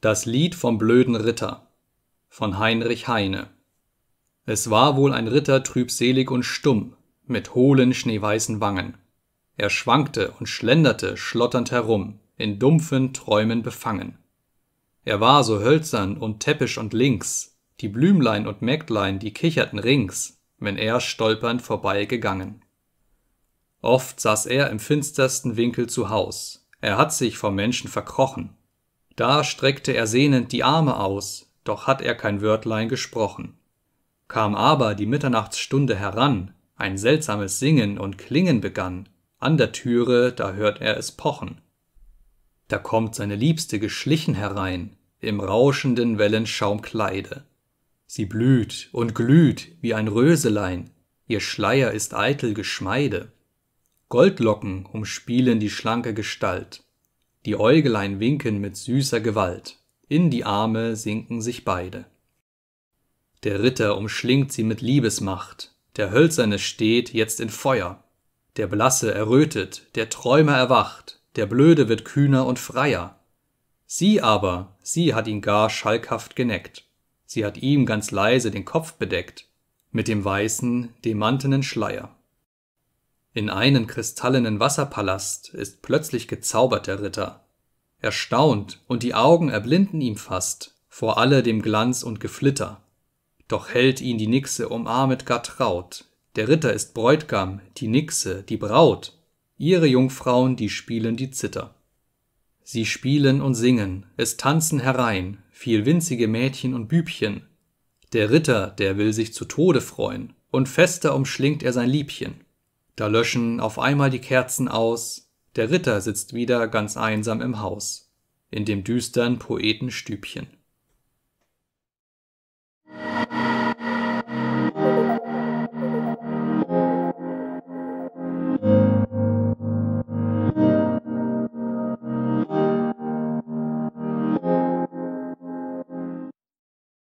Das Lied vom blöden Ritter von Heinrich Heine. Es war wohl ein Ritter trübselig und stumm, mit hohlen schneeweißen Wangen. Er schwankte und schlenderte schlotternd herum, in dumpfen Träumen befangen. Er war so hölzern und täppisch und links, die Blümlein und Mägdlein, die kicherten rings, wenn er stolpernd vorbeigegangen. Oft saß er im finstersten Winkel zu Haus, er hat sich vor Menschen verkrochen, da streckte er sehnend die Arme aus, doch hat er kein Wörtlein gesprochen. Kam aber die Mitternachtsstunde heran, ein seltsames Singen und Klingen begann, an der Türe, da hört er es pochen. Da kommt seine Liebste geschlichen herein, im rauschenden Wellenschaumkleide. Sie blüht und glüht wie ein Röselein, ihr Schleier ist eitel Geschmeide. Goldlocken umspielen die schlanke Gestalt, die Äugelein winken mit süßer Gewalt, in die Arme sinken sich beide. Der Ritter umschlingt sie mit Liebesmacht, der Hölzerne steht jetzt in Feuer, der Blasse errötet, der Träumer erwacht, der Blöde wird kühner und freier. Sie aber, sie hat ihn gar schalkhaft geneckt, sie hat ihm ganz leise den Kopf bedeckt, mit dem weißen, demantenen Schleier. In einen kristallenen Wasserpalast ist plötzlich gezaubert der Ritter. Erstaunt und die Augen erblinden ihm fast vor alle dem Glanz und Geflitter. Doch hält ihn die Nixe umarmet gar traut. Der Ritter ist Bräutgam, die Nixe, die Braut. Ihre Jungfrauen, die spielen die Zither. Sie spielen und singen, es tanzen herein, viel winzige Mädchen und Bübchen. Der Ritter, der will sich zu Tode freuen, und fester umschlingt er sein Liebchen. Da löschen auf einmal die Kerzen aus, der Ritter sitzt wieder ganz einsam im Haus, in dem düstern Poetenstübchen